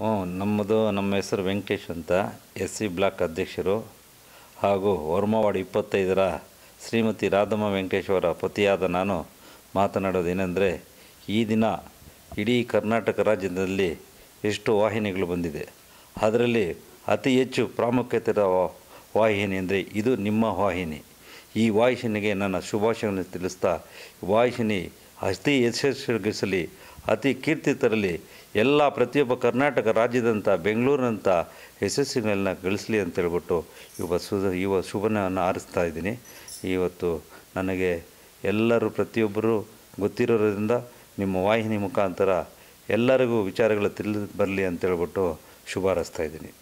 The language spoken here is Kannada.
ಹ್ಞೂ ನಮ್ಮದು ನಮ್ಮ ಹೆಸರು ವೆಂಕಟೇಶ್ ಅಂತ ಎಸ್ ಸಿ ಬ್ಲಾಕ್ ಅಧ್ಯಕ್ಷರು ಹಾಗೂ ವರ್ಮವಾಡ್ ಇಪ್ಪತ್ತೈದರ ಶ್ರೀಮತಿ ರಾಧಮ್ಮ ವೆಂಕಟೇಶ್ ಅವರ ಪತಿಯಾದ ನಾನು ಮಾತನಾಡೋದೇನೆಂದರೆ ಈ ದಿನ ಇಡೀ ಕರ್ನಾಟಕ ರಾಜ್ಯದಲ್ಲಿ ಎಷ್ಟು ವಾಹಿನಿಗಳು ಬಂದಿದೆ ಅದರಲ್ಲಿ ಅತಿ ಹೆಚ್ಚು ಪ್ರಾಮುಖ್ಯತೆ ವಾಹಿನಿ ಅಂದರೆ ಇದು ನಿಮ್ಮ ವಾಹಿನಿ ಈ ವಾಹಿನಿಗೆ ನನ್ನ ಶುಭಾಶಯವನ್ನು ತಿಳಿಸ್ತಾ ವಾಹಿನಿ ಅತಿ ಯಶಸ್ವಿಗೊಳಿಸಲಿ ಅತಿ ಕೀರ್ತಿ ಎಲ್ಲ ಪ್ರತಿಯೊಬ್ಬ ಕರ್ನಾಟಕ ರಾಜ್ಯದಂಥ ಬೆಂಗಳೂರಿನಂಥ ಯಶಸ್ಸಿನೆಲ್ಲ ಗಳಿಸಲಿ ಅಂತೇಳ್ಬಿಟ್ಟು ಇವ ಸುಧ ಇವ ಶುಭನವನ್ನು ಆರಿಸ್ತಾ ಇದ್ದೀನಿ ಇವತ್ತು ನನಗೆ ಎಲ್ಲರೂ ಪ್ರತಿಯೊಬ್ಬರು ಗೊತ್ತಿರೋದ್ರಿಂದ ನಿಮ್ಮ ವಾಹಿನಿ ಮುಖಾಂತರ ಎಲ್ಲರಿಗೂ ವಿಚಾರಗಳು ತಿಳಿದು ಬರಲಿ ಅಂತೇಳ್ಬಿಟ್ಟು ಶುಭ ಹಾರೈಸ್ತಾ ಇದ್ದೀನಿ